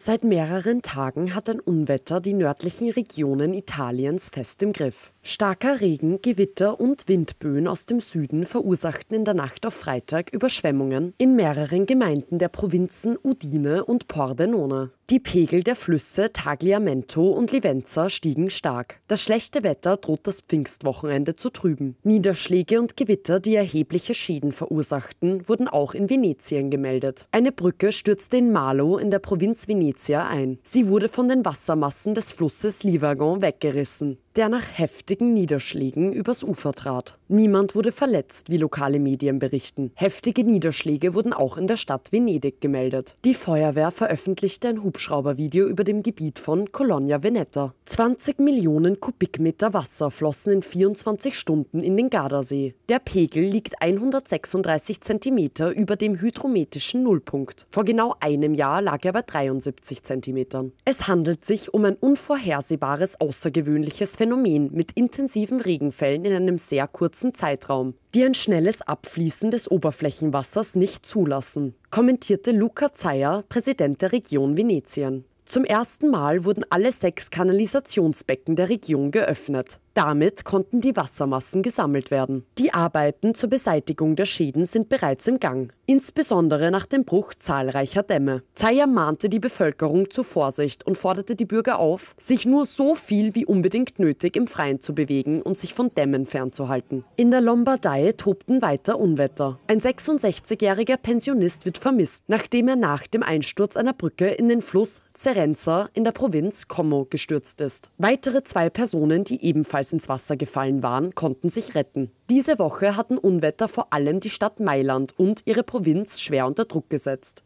Seit mehreren Tagen hat ein Unwetter die nördlichen Regionen Italiens fest im Griff. Starker Regen, Gewitter und Windböen aus dem Süden verursachten in der Nacht auf Freitag Überschwemmungen in mehreren Gemeinden der Provinzen Udine und Pordenone. Die Pegel der Flüsse Tagliamento und Livenza stiegen stark. Das schlechte Wetter droht das Pfingstwochenende zu trüben. Niederschläge und Gewitter, die erhebliche Schäden verursachten, wurden auch in Venetien gemeldet. Eine Brücke stürzte in Malo in der Provinz Venezia ein. Sie wurde von den Wassermassen des Flusses Livagon weggerissen, der nach heftig heftigen Niederschlägen übers Ufer trat. Niemand wurde verletzt, wie lokale Medien berichten. Heftige Niederschläge wurden auch in der Stadt Venedig gemeldet. Die Feuerwehr veröffentlichte ein Hubschraubervideo über dem Gebiet von Colonia Veneta. 20 Millionen Kubikmeter Wasser flossen in 24 Stunden in den Gardasee. Der Pegel liegt 136 Zentimeter über dem hydrometrischen Nullpunkt. Vor genau einem Jahr lag er bei 73 Zentimetern. Es handelt sich um ein unvorhersehbares, außergewöhnliches Phänomen mit intensiven Regenfällen in einem sehr kurzen Zeitraum, die ein schnelles Abfließen des Oberflächenwassers nicht zulassen, kommentierte Luca Zeyer, Präsident der Region Venetien. Zum ersten Mal wurden alle sechs Kanalisationsbecken der Region geöffnet. Damit konnten die Wassermassen gesammelt werden. Die Arbeiten zur Beseitigung der Schäden sind bereits im Gang, insbesondere nach dem Bruch zahlreicher Dämme. Zeyer mahnte die Bevölkerung zur Vorsicht und forderte die Bürger auf, sich nur so viel wie unbedingt nötig im Freien zu bewegen und sich von Dämmen fernzuhalten. In der Lombardei tobten weiter Unwetter. Ein 66-jähriger Pensionist wird vermisst, nachdem er nach dem Einsturz einer Brücke in den Fluss Serenza in der Provinz Como gestürzt ist. Weitere zwei Personen, die ebenfalls ebenfalls ins Wasser gefallen waren, konnten sich retten. Diese Woche hatten Unwetter vor allem die Stadt Mailand und ihre Provinz schwer unter Druck gesetzt.